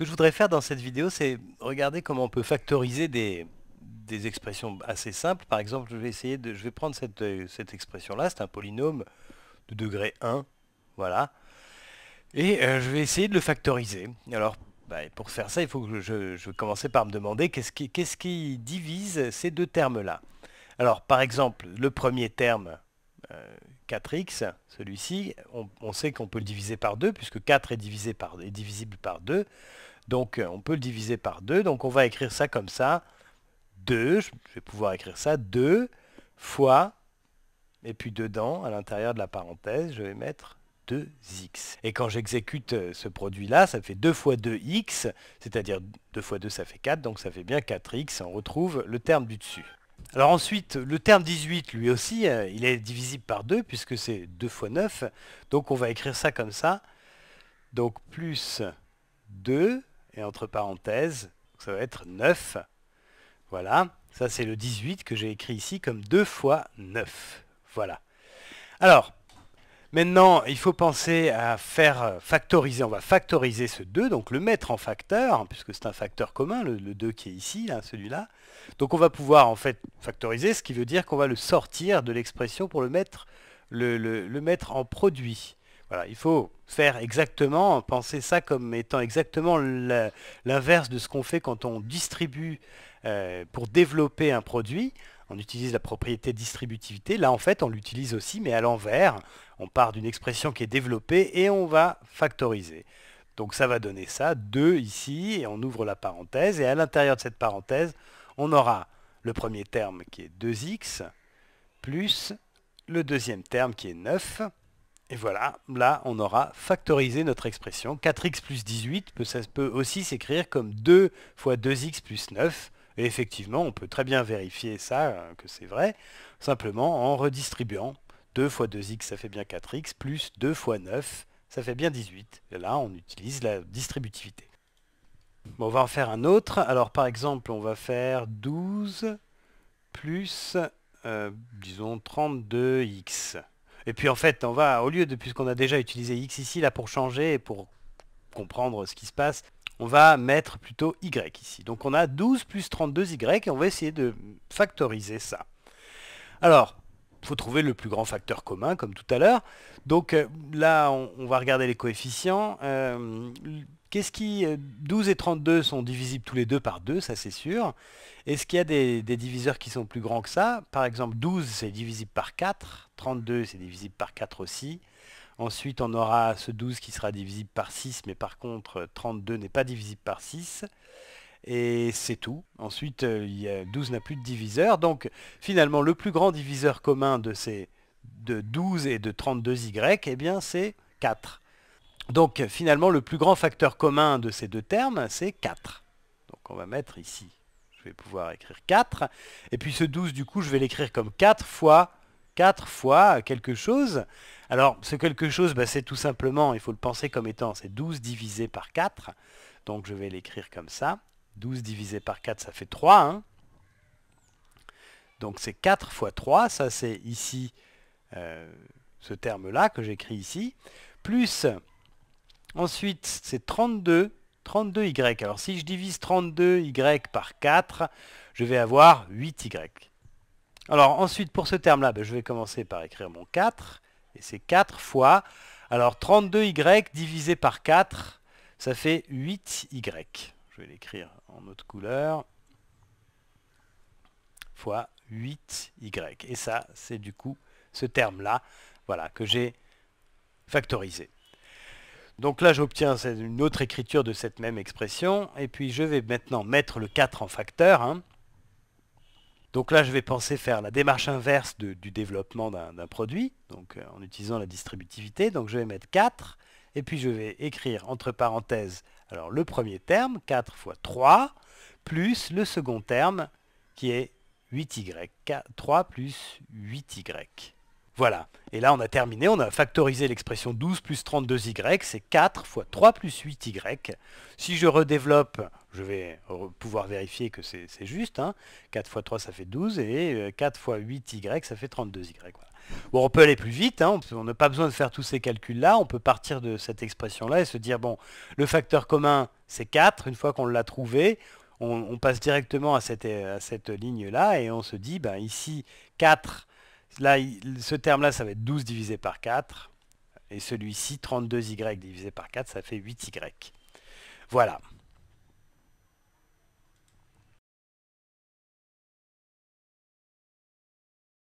que je voudrais faire dans cette vidéo, c'est regarder comment on peut factoriser des, expressions assez simples. Par exemple, je vais essayer de, je vais prendre cette, euh, expression-là, c'est un polynôme de degré 1, voilà. Et euh, je vais essayer de le factoriser. Alors, bah, pour faire ça, il faut que je, je par me demander qu'est-ce qui, qui divise ces deux termes-là. Alors, par exemple, le premier terme, 4x, euh, celui-ci, on, sait qu'on peut le diviser par 2, puisque 4 est, divisé par, est divisible par 2. Donc euh, on peut le diviser par 2. Donc on va écrire ça comme ça. 2, je vais pouvoir écrire ça, 2 fois, et puis dedans, à l'intérieur de la parenthèse, je vais mettre 2x. Et quand j'exécute euh, ce produit-là, ça fait 2 fois 2x, c'est-à-dire 2 fois 2, ça fait 4, donc ça fait bien 4x. On retrouve le terme du dessus. Alors ensuite, le terme 18, lui aussi, euh, il est divisible par 2, puisque c'est 2 fois 9. Donc on va écrire ça comme ça. Donc plus 2, et entre parenthèses, ça va être 9. Voilà, ça c'est le 18 que j'ai écrit ici comme 2 fois 9. Voilà. Alors, Maintenant, il faut penser à faire euh, factoriser, on va factoriser ce 2, donc le mettre en facteur, hein, puisque c'est un facteur commun, le, 2 qui est ici, celui-là. Donc on va pouvoir en fait factoriser, ce qui veut dire qu'on va le sortir de l'expression pour le mettre, en produit. il faut faire exactement, penser ça comme étant exactement l'inverse de ce qu'on fait quand on distribue euh, pour développer un produit on utilise la propriété distributivité. Là, en fait, on l'utilise aussi, mais à l'envers. On part d'une expression qui est développée et on va factoriser. Donc ça va donner ça, 2 ici, et on ouvre la parenthèse. Et à l'intérieur de cette parenthèse, on aura le premier terme qui est 2x, plus le deuxième terme qui est 9. Et voilà, là, on aura factorisé notre expression. 4x plus 18 peut, ça peut aussi s'écrire comme 2 fois 2x plus 9. Et effectivement, on peut très bien vérifier ça, euh, que c'est vrai, simplement en redistribuant 2 fois 2x, ça fait bien 4x, plus 2 fois 9, ça fait bien 18. Et là, on utilise la distributivité. on va en faire un autre. Alors, par exemple, on va faire 12 plus, euh, disons, 32x. Et puis, en fait, on va, au lieu de, puisqu'on a déjà utilisé x ici, là, pour changer et pour comprendre ce qui se passe, on va mettre plutôt y ici. Donc on a 12 plus 32y et on va essayer de factoriser ça. Alors, il faut trouver le plus grand facteur commun, comme tout à l'heure. Donc euh, là, on, va regarder les coefficients. Euh, qu'est-ce qui... 12 euh, et 32 sont divisibles tous les deux par 2, ça c'est sûr. Est-ce qu'il y a des, diviseurs qui sont plus grands que ça Par exemple, 12 c'est divisible par 4, 32 c'est divisible par 4 aussi. Ensuite, on aura ce 12 qui sera divisible par 6, mais par contre, 32 n'est pas divisible par 6. Et c'est tout. Ensuite, 12 euh, n'a plus de diviseur. Donc, finalement, le plus grand diviseur commun de ces de 12 et de 32y, eh bien, c'est 4. Donc, finalement, le plus grand facteur commun de ces deux termes, c'est 4. Donc, on va mettre ici. Je vais pouvoir écrire 4. Et puis, ce 12, du coup, je vais l'écrire comme 4 fois 4 fois quelque chose. Alors, ce quelque chose, bah, c'est tout simplement, il faut le penser comme étant, c'est 12 divisé par 4. Donc, je vais l'écrire comme ça. 12 divisé par 4, ça fait 3. Hein. Donc, c'est 4 fois 3. Ça, c'est ici, euh, ce terme-là que j'écris ici. Plus, ensuite, c'est 32. 32y. Alors, si je divise 32y par 4, je vais avoir 8y. Alors ensuite, pour ce terme-là, bah, je vais commencer par écrire mon 4 c'est 4 fois... Alors 32y divisé par 4, ça fait 8y. Je vais l'écrire en autre couleur. Fois 8y. Et ça, c'est du coup ce terme-là voilà, que j'ai factorisé. Donc là, j'obtiens une autre écriture de cette même expression. Et puis, je vais maintenant mettre le 4 en facteur. Hein. Donc là, je vais penser faire la démarche inverse du développement d'un produit, donc euh, en utilisant la distributivité. Donc je vais mettre 4, et puis je vais écrire entre parenthèses alors, le premier terme, 4 fois 3, plus le second terme qui est 8y. 3 plus 8y. Voilà. Et là, on a terminé. On a factorisé l'expression 12 plus 32y. C'est 4 fois 3 plus 8y. Si je redéveloppe je vais pouvoir vérifier que c'est juste. 4 x 3, ça fait 12, et 4 x 8y, ça fait 32y. Bon, on peut aller plus vite, hein. on n'a pas besoin de faire tous ces calculs-là, on peut partir de cette expression-là et se dire, bon, le facteur commun, c'est 4, une fois qu'on l'a trouvé, on, passe directement à cette, à cette ligne-là, et on se dit, ben, ici, 4, là, ce terme-là, ça va être 12 divisé par 4, et celui-ci, 32y divisé par 4, ça fait 8y. Voilà.